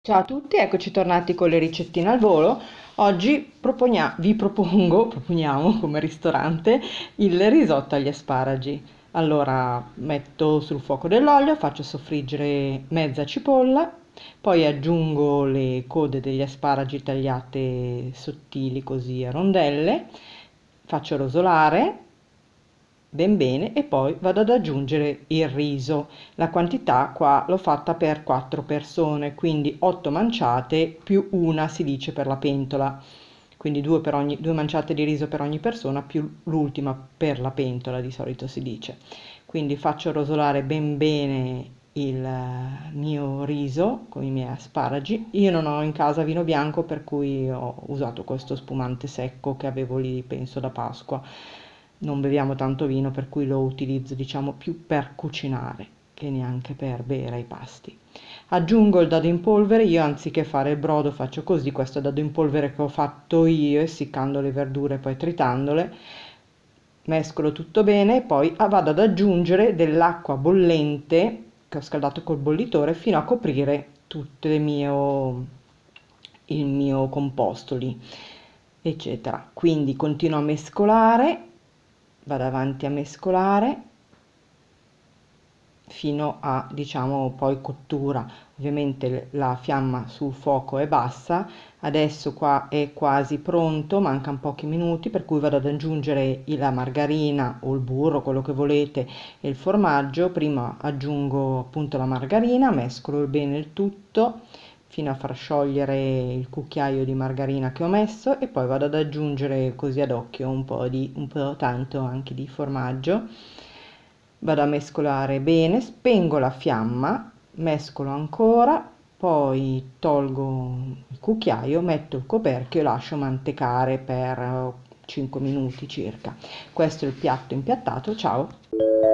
Ciao a tutti, eccoci tornati con le ricettine al volo. Oggi proponia, vi propongo, proponiamo come ristorante il risotto agli asparagi. Allora metto sul fuoco dell'olio, faccio soffriggere mezza cipolla, poi aggiungo le code degli asparagi tagliate sottili così a rondelle, faccio rosolare ben bene e poi vado ad aggiungere il riso. La quantità qua l'ho fatta per 4 persone, quindi 8 manciate più una si dice per la pentola. Quindi due, ogni, due manciate di riso per ogni persona più l'ultima per la pentola di solito si dice. Quindi faccio rosolare ben bene il eh, mio riso con i miei asparagi. Io non ho in casa vino bianco per cui ho usato questo spumante secco che avevo lì penso da Pasqua non beviamo tanto vino per cui lo utilizzo diciamo più per cucinare che neanche per bere i pasti. Aggiungo il dado in polvere, io anziché fare il brodo faccio così, questo dado in polvere che ho fatto io, essiccando le verdure e poi tritandole, mescolo tutto bene e poi vado ad aggiungere dell'acqua bollente che ho scaldato col bollitore fino a coprire tutto il mio, il mio composto lì, eccetera. Quindi continuo a mescolare vado avanti a mescolare fino a diciamo poi cottura ovviamente la fiamma sul fuoco è bassa adesso qua è quasi pronto mancano pochi minuti per cui vado ad aggiungere la margarina o il burro quello che volete e il formaggio prima aggiungo appunto la margarina mescolo bene il tutto fino a far sciogliere il cucchiaio di margarina che ho messo e poi vado ad aggiungere così ad occhio un po' di un po' tanto anche di formaggio. Vado a mescolare bene, spengo la fiamma, mescolo ancora, poi tolgo il cucchiaio, metto il coperchio e lascio mantecare per 5 minuti circa. Questo è il piatto impiattato, ciao!